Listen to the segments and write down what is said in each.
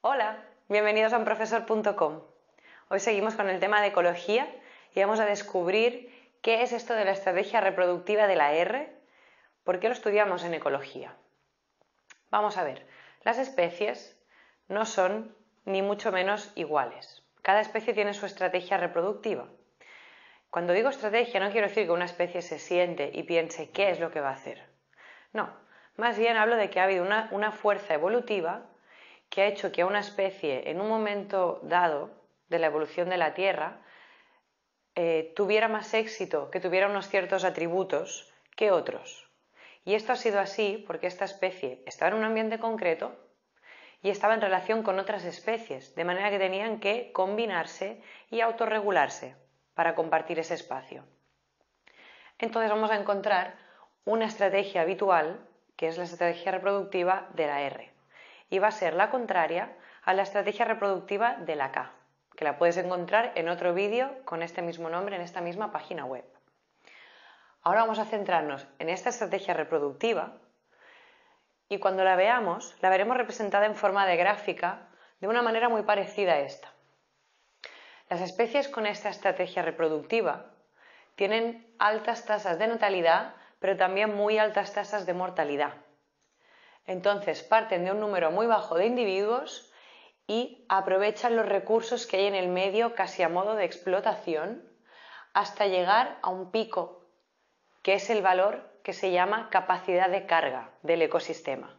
Hola, bienvenidos a unprofesor.com. Hoy seguimos con el tema de ecología y vamos a descubrir qué es esto de la estrategia reproductiva de la R, por qué lo estudiamos en ecología. Vamos a ver, las especies no son ni mucho menos iguales. Cada especie tiene su estrategia reproductiva. Cuando digo estrategia no quiero decir que una especie se siente y piense qué es lo que va a hacer. No, más bien hablo de que ha habido una, una fuerza evolutiva que ha hecho que una especie, en un momento dado de la evolución de la Tierra, eh, tuviera más éxito, que tuviera unos ciertos atributos que otros. Y esto ha sido así porque esta especie estaba en un ambiente concreto y estaba en relación con otras especies, de manera que tenían que combinarse y autorregularse para compartir ese espacio. Entonces vamos a encontrar una estrategia habitual, que es la estrategia reproductiva de la R va a ser la contraria a la estrategia reproductiva de la K, que la puedes encontrar en otro vídeo con este mismo nombre en esta misma página web. Ahora vamos a centrarnos en esta estrategia reproductiva y cuando la veamos, la veremos representada en forma de gráfica de una manera muy parecida a esta. Las especies con esta estrategia reproductiva tienen altas tasas de natalidad, pero también muy altas tasas de mortalidad. Entonces parten de un número muy bajo de individuos y aprovechan los recursos que hay en el medio casi a modo de explotación hasta llegar a un pico, que es el valor que se llama capacidad de carga del ecosistema.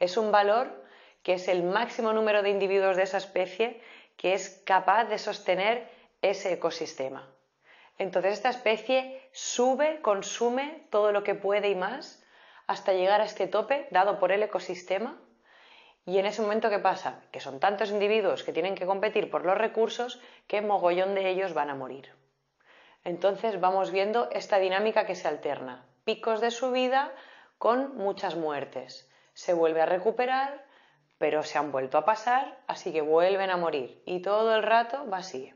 Es un valor que es el máximo número de individuos de esa especie que es capaz de sostener ese ecosistema. Entonces esta especie sube, consume todo lo que puede y más hasta llegar a este tope dado por el ecosistema. Y en ese momento, ¿qué pasa? Que son tantos individuos que tienen que competir por los recursos que mogollón de ellos van a morir. Entonces vamos viendo esta dinámica que se alterna. Picos de subida con muchas muertes. Se vuelve a recuperar, pero se han vuelto a pasar, así que vuelven a morir. Y todo el rato va así.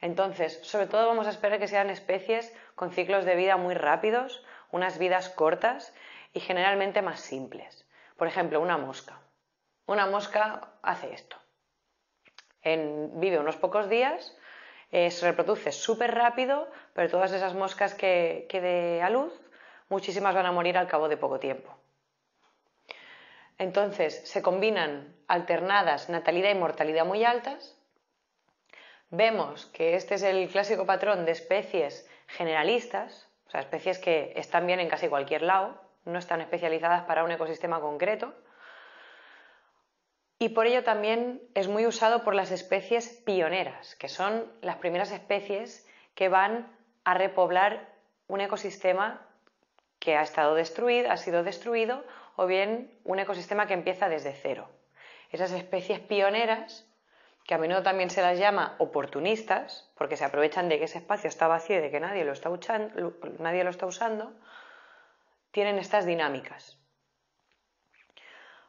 Entonces, sobre todo vamos a esperar que sean especies con ciclos de vida muy rápidos, unas vidas cortas y generalmente más simples. Por ejemplo, una mosca. Una mosca hace esto. vive unos pocos días, eh, se reproduce súper rápido, pero todas esas moscas que, que a luz, muchísimas van a morir al cabo de poco tiempo. Entonces, se combinan alternadas natalidad y mortalidad muy altas. Vemos que este es el clásico patrón de especies generalistas, o sea, especies que están bien en casi cualquier lado, no están especializadas para un ecosistema concreto. Y por ello también es muy usado por las especies pioneras, que son las primeras especies que van a repoblar un ecosistema que ha estado destruido, ha sido destruido, o bien un ecosistema que empieza desde cero. Esas especies pioneras que a menudo también se las llama oportunistas, porque se aprovechan de que ese espacio está vacío y de que nadie lo está, nadie lo está usando, tienen estas dinámicas.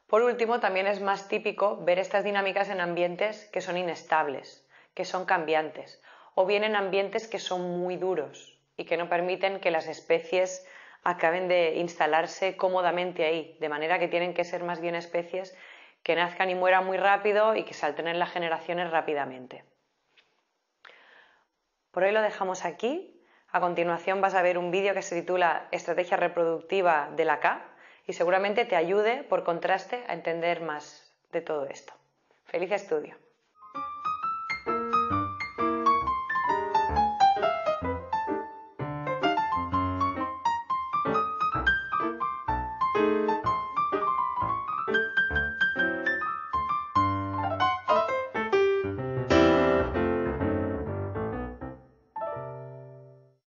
Por último, también es más típico ver estas dinámicas en ambientes que son inestables, que son cambiantes, o bien en ambientes que son muy duros y que no permiten que las especies acaben de instalarse cómodamente ahí, de manera que tienen que ser más bien especies que nazcan y mueran muy rápido y que salten en las generaciones rápidamente. Por hoy lo dejamos aquí. A continuación vas a ver un vídeo que se titula Estrategia reproductiva de la K y seguramente te ayude, por contraste, a entender más de todo esto. Feliz estudio.